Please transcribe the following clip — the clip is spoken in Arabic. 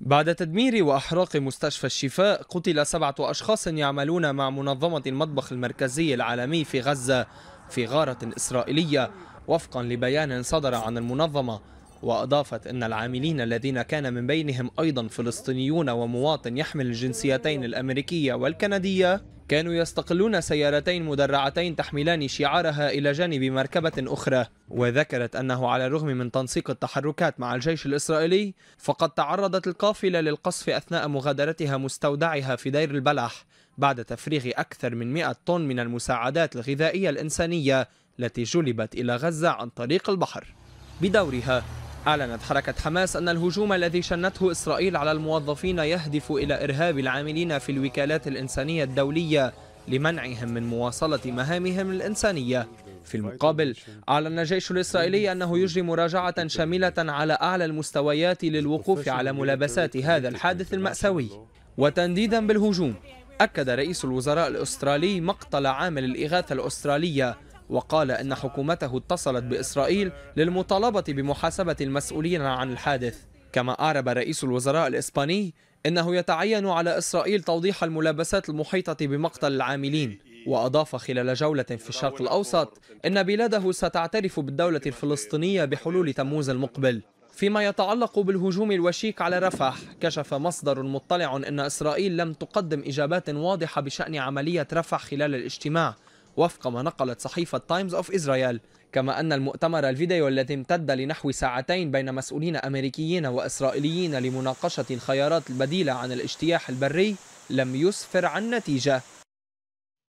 بعد تدمير وإحراق مستشفى الشفاء قتل سبعة أشخاص يعملون مع منظمة المطبخ المركزي العالمي في غزة في غارة إسرائيلية وفقا لبيان صدر عن المنظمة وأضافت أن العاملين الذين كان من بينهم أيضا فلسطينيون ومواطن يحمل الجنسيتين الأمريكية والكندية كانوا يستقلون سيارتين مدرعتين تحملان شعارها إلى جانب مركبة أخرى وذكرت أنه على الرغم من تنسيق التحركات مع الجيش الإسرائيلي فقد تعرضت القافلة للقصف أثناء مغادرتها مستودعها في دير البلح بعد تفريغ أكثر من 100 طن من المساعدات الغذائية الإنسانية التي جلبت إلى غزة عن طريق البحر بدورها أعلنت حركة حماس أن الهجوم الذي شنته إسرائيل على الموظفين يهدف إلى إرهاب العاملين في الوكالات الإنسانية الدولية لمنعهم من مواصلة مهامهم الإنسانية في المقابل أعلن الجيش الإسرائيلي أنه يجري مراجعة شاملة على أعلى المستويات للوقوف على ملابسات هذا الحادث المأساوي وتنديدا بالهجوم أكد رئيس الوزراء الأسترالي مقتل عامل الإغاثة الأسترالية وقال إن حكومته اتصلت بإسرائيل للمطالبة بمحاسبة المسؤولين عن الحادث كما أعرب رئيس الوزراء الإسباني إنه يتعين على إسرائيل توضيح الملابسات المحيطة بمقتل العاملين وأضاف خلال جولة في الشرق الأوسط أن بلاده ستعترف بالدولة الفلسطينية بحلول تموز المقبل فيما يتعلق بالهجوم الوشيك على رفح كشف مصدر مطلع أن إسرائيل لم تقدم إجابات واضحة بشأن عملية رفح خلال الاجتماع وفق ما نقلت صحيفة تايمز أوف إسرائيل كما أن المؤتمر الفيديو الذي امتد لنحو ساعتين بين مسؤولين أمريكيين وإسرائيليين لمناقشة الخيارات البديلة عن الاجتياح البري لم يسفر عن نتيجة